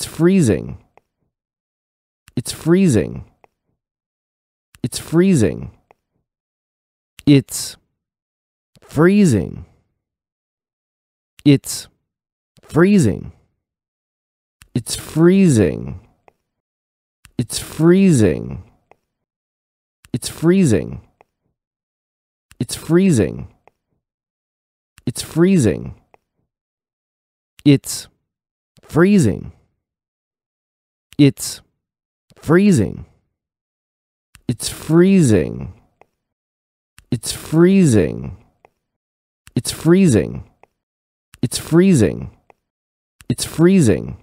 It's freezing. It's freezing. It's freezing. It's freezing. It's freezing. It's freezing. It's freezing. It's freezing. It's freezing. It's freezing. It's freezing it's freezing. It's freezing. It's freezing. It's freezing. It's freezing. It's freezing.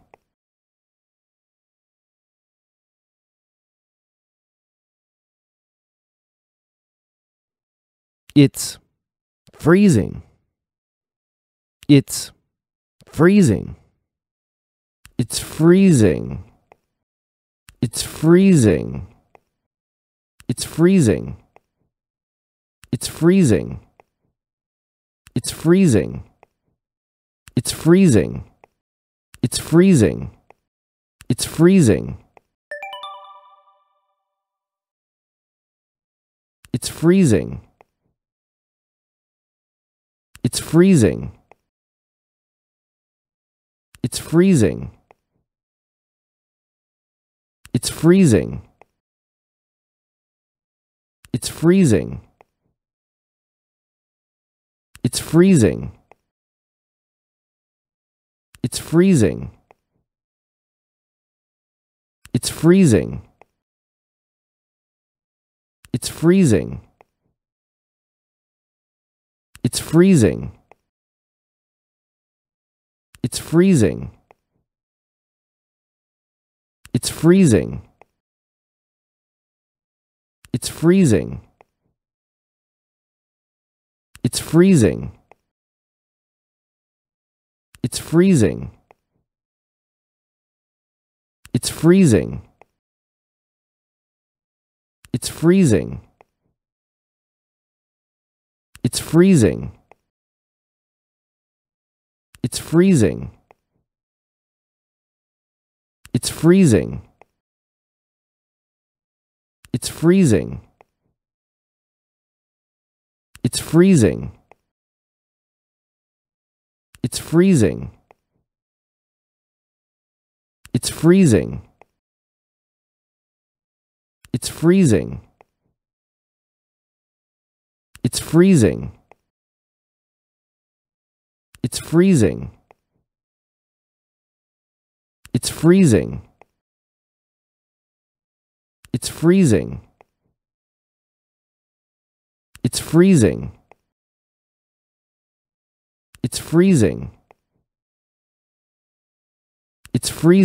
It's freezing. It's freezing. It's freezing. It's freezing. It's freezing. It's freezing. It's freezing. It's freezing. It's freezing. It's freezing. It's freezing. It's freezing. It's freezing. It's freezing. It's freezing. It's freezing. It's freezing. It's freezing. It's freezing. It's freezing. It's freezing. It's freezing. It's freezing. It's freezing. It's freezing. It's freezing. It's freezing. It's freezing. It's freezing. It's freezing. It's freezing. It's freezing. It's freezing. It's freezing. It's freezing. It's freezing. It's freezing. It's freezing. It's freezing. It's freezing. It's freezing. It's freezing.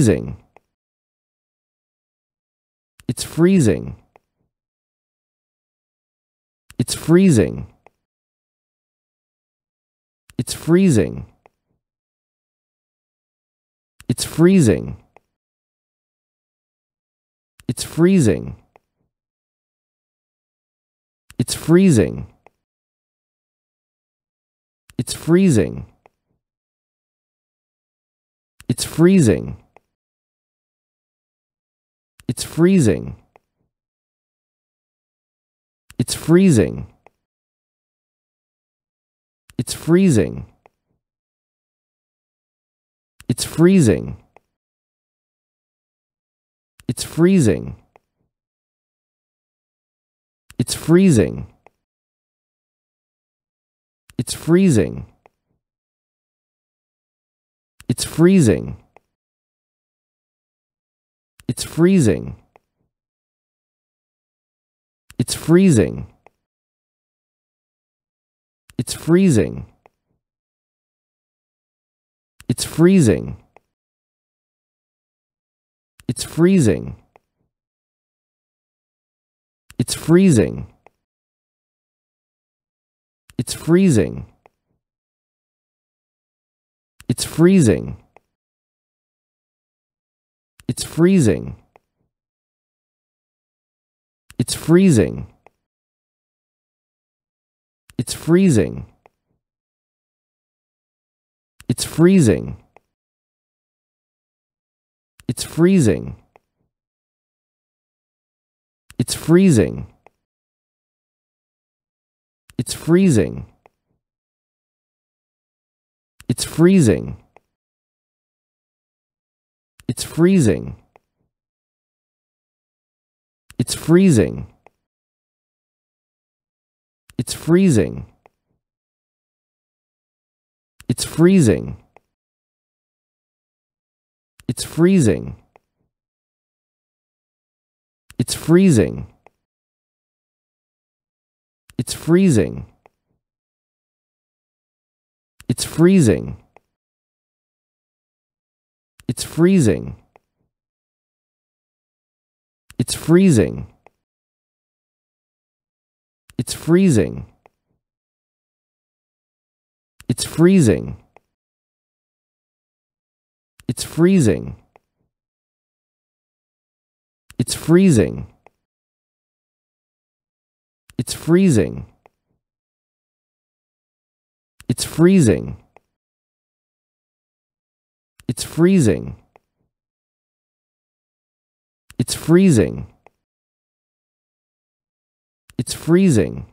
It's freezing. It's freezing. It's freezing. It's freezing. It's freezing. It's freezing. It's freezing. It's freezing. It's freezing. It's freezing. It's freezing. It's freezing. It's freezing. It's freezing. It's freezing. It's freezing. It's freezing. It's freezing. It's freezing. It's freezing. It's freezing. It's freezing. It's freezing. It's freezing. It's freezing. It's freezing. It's freezing. It's freezing. It's freezing. It's freezing. It's freezing. It's freezing. It's freezing. It's freezing. It's freezing. It's freezing. It's freezing. It's freezing. It's freezing. It's freezing. It's freezing. It's freezing. It's freezing. It's freezing. It's freezing. It's freezing. It's freezing. It's freezing. It's freezing. It's freezing. It's freezing.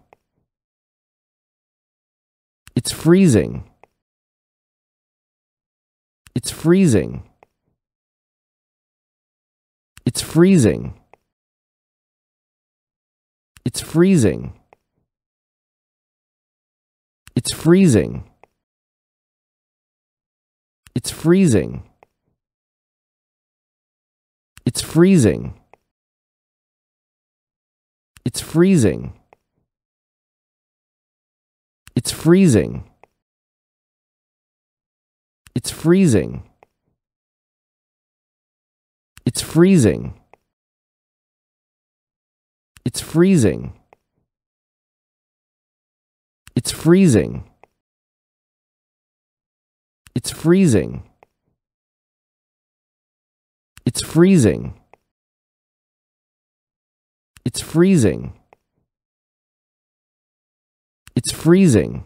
It's freezing. It's freezing. It's freezing. It's freezing. It's freezing. It's freezing. It's freezing. It's freezing. It's freezing. It's freezing. It's freezing. It's freezing. It's freezing. It's freezing. It's freezing. It's freezing. It's freezing.